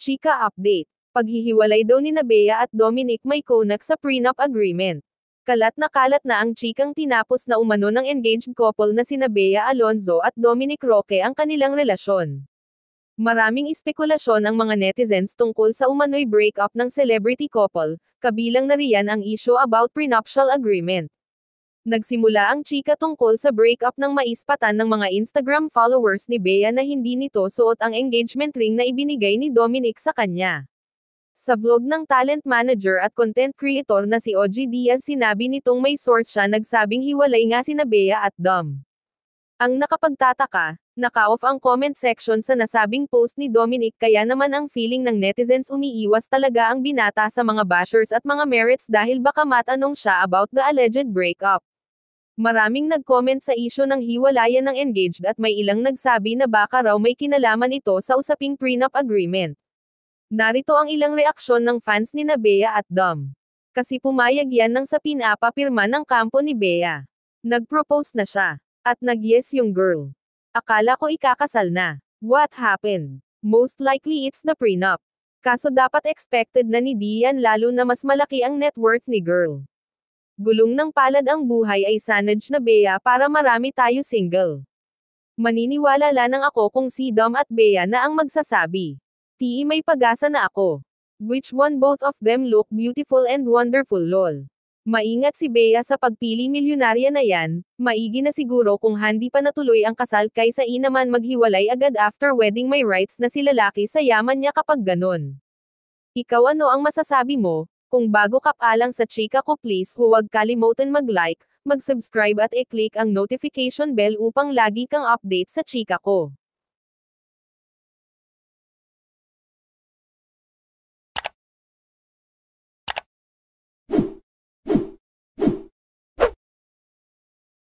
Chika Update Paghihiwalay daw ni Nabea at Dominic may Maykonak sa prenup agreement. Kalat na kalat na ang chikang tinapos na umano ng engaged couple na sina Bea Alonzo at Dominic Roque ang kanilang relasyon. Maraming espekulasyon ang mga netizens tungkol sa umano'y breakup ng celebrity couple, kabilang na riyan ang issue about prenuptial agreement. Nagsimula ang chika tungkol sa breakup ng maispatan ng mga Instagram followers ni Bea na hindi nito suot ang engagement ring na ibinigay ni Dominic sa kanya. Sa vlog ng talent manager at content creator na si OG Diaz sinabi nitong may source siya nagsabing hiwalay nga sina Bea at Dom. Ang nakapagtataka, naka-off ang comment section sa nasabing post ni Dominic kaya naman ang feeling ng netizens umiiwas talaga ang binata sa mga bashers at mga merits dahil baka matanong siya about the alleged breakup. Maraming nag-comment sa isyo ng hiwalayan ng engaged at may ilang nagsabi na baka raw may kinalaman ito sa usaping prenup agreement. Narito ang ilang reaksyon ng fans ni na Bea at Dom. Kasi pumayag yan ng sa pinapapirma ng kampo ni Bea. Nag-propose na siya. At nag-yes yung girl. Akala ko ikakasal na. What happened? Most likely it's the prenup. Kaso dapat expected na ni Dian lalo na mas malaki ang net worth ni girl. Gulong ng palad ang buhay ay sanaj na beya para marami tayo single. Maniniwala lang ako kung si Dom at Bea na ang magsasabi. Tii may pag-asa na ako. Which one both of them look beautiful and wonderful lol. Maingat si Bea sa pagpili milyonarya na yan, maigi na siguro kung hindi pa natuloy ang kasal kaysa inaman maghiwalay agad after wedding may rights na si lalaki sa yaman niya kapag ganon. Ikaw ano ang masasabi mo, kung bago ka pa lang sa chika ko please huwag kalimutan mag-like, mag-subscribe at i-click ang notification bell upang lagi kang update sa chika ko.